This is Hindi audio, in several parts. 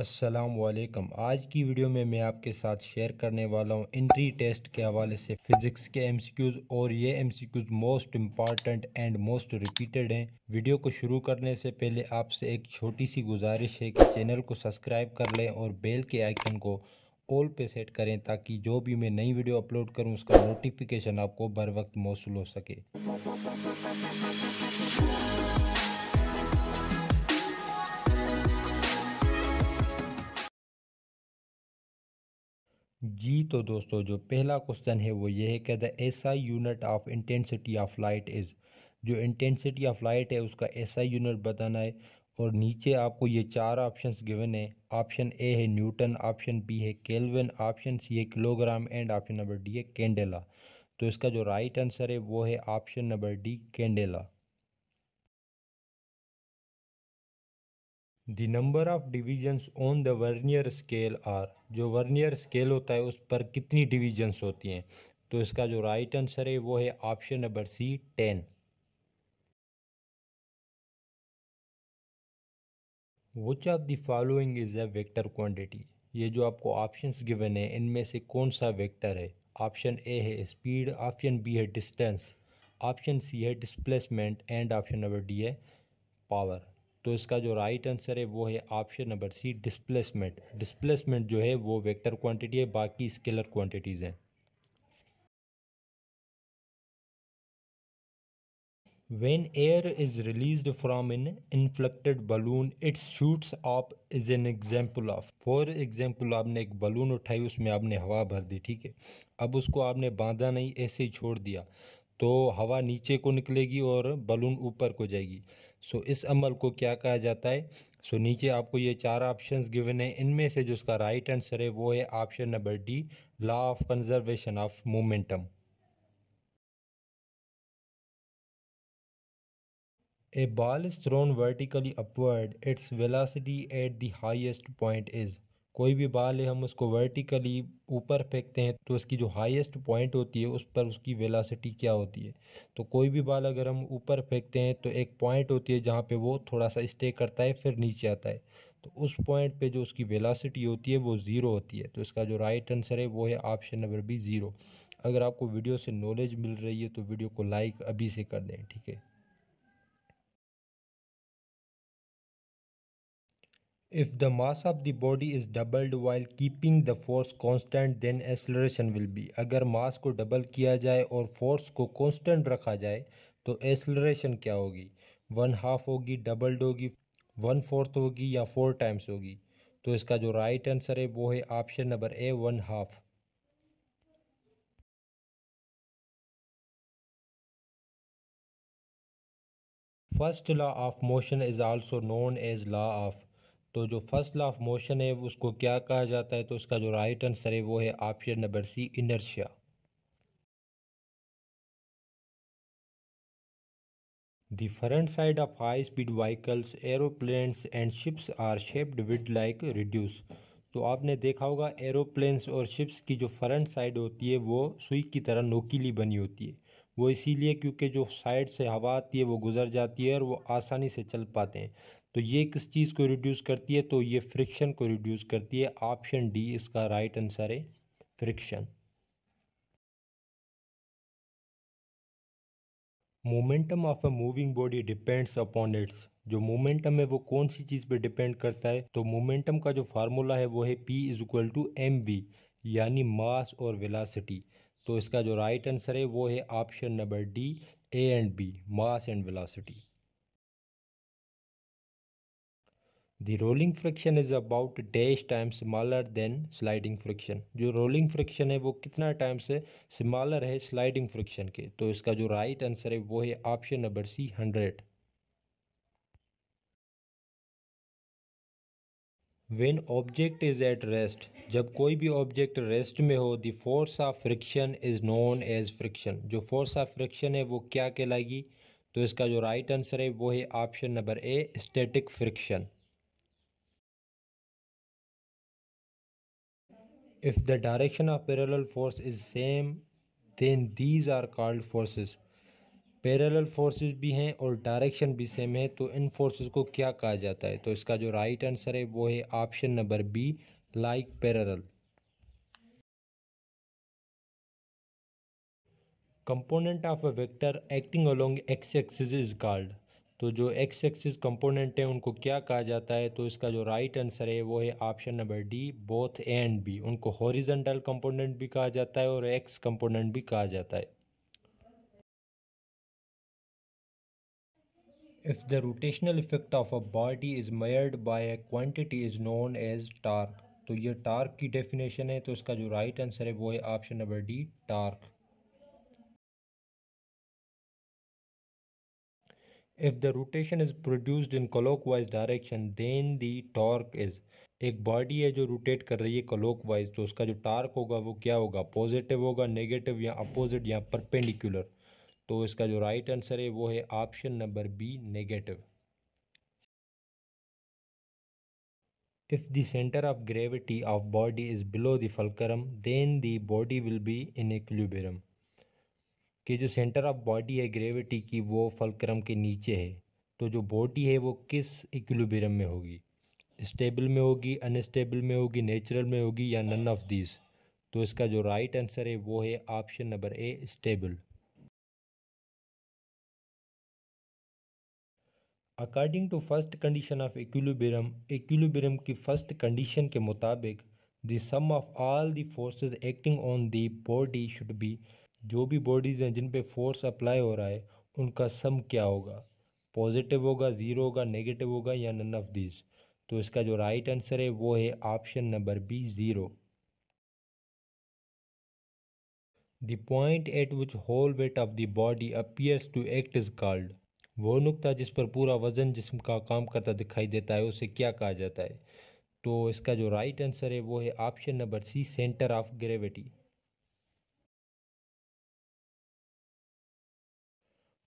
असलकम आज की वीडियो में मैं आपके साथ शेयर करने वाला हूँ इंट्री टेस्ट के हवाले से फिजिक्स के क्यूज़ और ये Qs most important and most repeated हैं वीडियो को शुरू करने से पहले आपसे एक छोटी सी गुजारिश है कि चैनल को सब्सक्राइब कर लें और बेल के आइकन को ऑल पे सेट करें ताकि जो भी मैं नई वीडियो अपलोड करूँ उसका नोटिफिकेशन आपको बर वक्त मौसू हो सके जी तो दोस्तों जो पहला क्वेश्चन है वो ये है कि the I unit of intensity of light is जो इंटेंसिटी ऑफ लाइट है उसका आई यूनिट बताना है और नीचे आपको ये चार ऑप्शंस गिवन है ऑप्शन ए है न्यूटन ऑप्शन बी है केल्विन ऑप्शन सी है kilogram and option number D है कैंडेला तो इसका जो राइट आंसर है वो है option number D candela the number of divisions on the vernier scale are जो वर्नियर स्केल होता है उस पर कितनी डिवीजन्स होती हैं तो इसका जो राइट आंसर है वो है option number C ten which of the following is a vector quantity ये जो आपको ऑप्शंस गिवन है इनमें से कौन सा वेक्टर है ऑप्शन ए है स्पीड ऑप्शन बी है डिस्टेंस ऑप्शन सी है displacement and option number D है पावर तो इसका जो राइट आंसर है वो है option number C displacement displacement जो है वो वेक्टर क्वांटिटी है बाकी स्केलर क्वांटिटीज़ हैं when air is release from in inflected balloon its shoots off is an example of for example आपने एक बलून उठाई उसमें आपने हवा भर दी ठीक है अब उसको आपने बांधा नहीं ऐसे ही छोड़ दिया तो हवा नीचे को निकलेगी और बलून ऊपर को जाएगी सो इस अमल को क्या कहा जाता है सो नीचे आपको ये चार ऑप्शंस गिवन है इनमें से जो उसका राइट आंसर है वो है option number D law of conservation of momentum a ball is thrown vertically upward its velocity at the point is कोई भी बाल है हम उसको वर्टिकली ऊपर फेंकते हैं तो उसकी जो हाईएस्ट पॉइंट होती है उस पर उसकी वेलासिटी क्या होती है तो कोई भी बाल अगर हम ऊपर फेंकते हैं तो एक पॉइंट होती है जहाँ पे वो थोड़ा सा स्टे करता है फिर नीचे आता है तो उस पॉइंट पे जो उसकी वेलासिटी होती है वो ज़ीरो होती है तो इसका जो राइट आंसर है वो है ऑप्शन नंबर बी ज़ीरो अगर आपको वीडियो से नॉलेज मिल रही है तो वीडियो को लाइक अभी से कर दें ठीक है If the mass of the body is doubled while keeping the force constant then acceleration will be अगर मास को डबल किया जाए और फोर्स को कॉन्स्टेंट रखा जाए तो एसलरेशन क्या होगी वन हाफ होगी डबल्ड होगी वन फोर्थ होगी या फोर टाइम्स होगी तो इसका जो राइट आंसर है वो है option number A one half first law of motion is also known as law of तो जो फर्स्ट लॉ ऑफ मोशन है उसको क्या कहा जाता है तो उसका जो राइट आंसर है वो है option number C inertia The front side of high-speed vehicles, aeroplanes and ships are shaped with like reduce. तो आपने देखा होगा एरोप्लेन्स और शिप्स की जो फ्रंट साइड होती है वो सुई की तरह नोकीली बनी होती है वो इसीलिए क्योंकि जो साइड से हवा आती है वो गुजर जाती है और वो आसानी से चल पाते हैं तो ये किस चीज़ को रिड्यूस करती है तो ये फ्रिक्शन को रिड्यूस करती है ऑप्शन डी इसका राइट आंसर है friction momentum of a moving body depends upon its जो मोमेंटम है वो कौन सी चीज़ पे डिपेंड करता है तो मोमेंटम का जो फार्मूला है वो है P is equal to M V यानी मास और वेलासिटी तो इसका जो राइट right आंसर है वो है option number D A and B mass and velocity the rolling friction is about dash time smaller than sliding friction जो रोलिंग फ्रिक्शन है वो कितना टाइम से स्मॉलर है स्लाइडिंग फ्रिक्शन के तो इसका जो right आंसर है वो है option number C hundred when object is at rest जब कोई भी ऑब्जेक्ट रेस्ट में हो the force of friction is known as friction जो फोर्स ऑफ फ्रिक्शन है वो क्या कहलाएगी तो इसका जो राइट right आंसर है वो है option number A static friction If the direction of parallel force is same, then these are called forces. Parallel forces भी हैं और डायरेक्शन भी सेम है तो इन फोर्सेस को क्या कहा जाता है तो इसका जो राइट आंसर है वो है option number B like parallel component of a vector acting along x axis is called तो जो एक्स एक्सिस कंपोनेंट है उनको क्या कहा जाता है तो इसका जो राइट आंसर है वो है option number D both A and B उनको हॉरिजेंटल कंपोनेंट भी कहा जाता है और एक्स कंपोनेंट भी कहा जाता है if the rotational effect of a body is measured by a quantity is known as torque तो ये टार्क की डेफिनेशन है तो इसका जो राइट right आंसर है वो है option number D torque if the rotation is produced in clockwise direction then the torque is एक बॉडी है जो रोटेट कर रही है क्लोक वाइज तो उसका जो टार्क होगा वो क्या होगा पॉजिटिव होगा नेगेटिव या अपोजिट या परपेंडिकुलर तो इसका जो राइट right आंसर है वो है option number B negative if the centre of gravity of body is below the fulcrum then body will be in equilibrium कि जो सेंटर ऑफ बॉडी है ग्रेविटी की वो फलक्रम के नीचे है तो जो बॉडी है वो किस इक्विलिब्रियम में होगी स्टेबल में होगी अनस्टेबल में होगी नेचुरल में होगी या नन ऑफ दिस तो इसका जो राइट आंसर है वो है option number A stable according to first condition of equilibrium equilibrium की फर्स्ट कंडीशन के मुताबिक the sum of all the forces acting on the body should be जो भी बॉडीज़ हैं जिन पे फोर्स अप्लाई हो रहा है उनका सम क्या होगा पॉजिटिव होगा ज़ीरो होगा नेगेटिव होगा या नन ऑफ दिस तो इसका जो राइट right आंसर है वो है option number B zero the point at which whole weight of the body appears to act is called वो नुकता जिस पर पूरा वज़न जिसम का काम करता दिखाई देता है उसे क्या कहा जाता है तो इसका जो राइट right आंसर है वो है option number C centre of gravity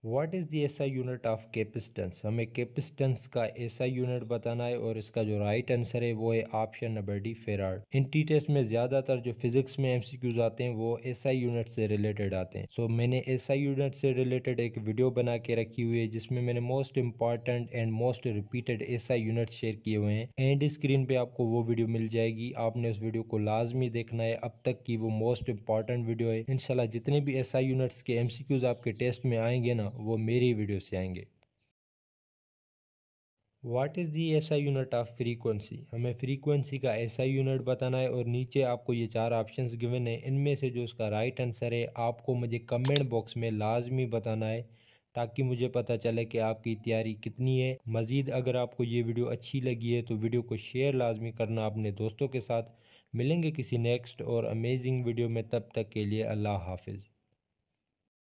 what is the SI unit of capacitance हमें कैपिस्टेंस का एसआई यूनिट बताना है और इसका जो राइट आंसर है वो है option number D farad entry test में ज़्यादातर जो फिजिक्स में एमसीक्यूज आते हैं वो एसआई यूनिट से रिलेटेड आते हैं सो so, मैंने एसआई यूनिट से रिलेटेड एक वीडियो बना के रखी हुई है जिसमें मैंने most important and most repeated I unit share किए हुए हैं एंड स्क्रीन पर आपको वो वीडियो मिल जाएगी आपने उस वीडियो को लाजमी देखना है अब तक की वो मोस्ट इंपॉर्टेंट वीडियो है इनशाला जितने भी आई यूनिट्स के क्यूज आपके टेस्ट में आएंगे ना वो मेरी वीडियो से आएंगे what is the SI unit of frequency हमें फ्रीक्वेंसी का एसआई यूनिट बताना है और नीचे आपको ये चार ऑप्शंस गिवन है इनमें से जो उसका राइट आंसर है आपको मुझे कमेंट बॉक्स में लाजमी बताना है ताकि मुझे पता चले कि आपकी तैयारी कितनी है मज़ीद अगर आपको ये वीडियो अच्छी लगी है तो वीडियो को शेयर लाजमी करना अपने दोस्तों के साथ मिलेंगे किसी नेक्स्ट और अमेजिंग वीडियो में तब तक के लिए अल्लाह हाफिज़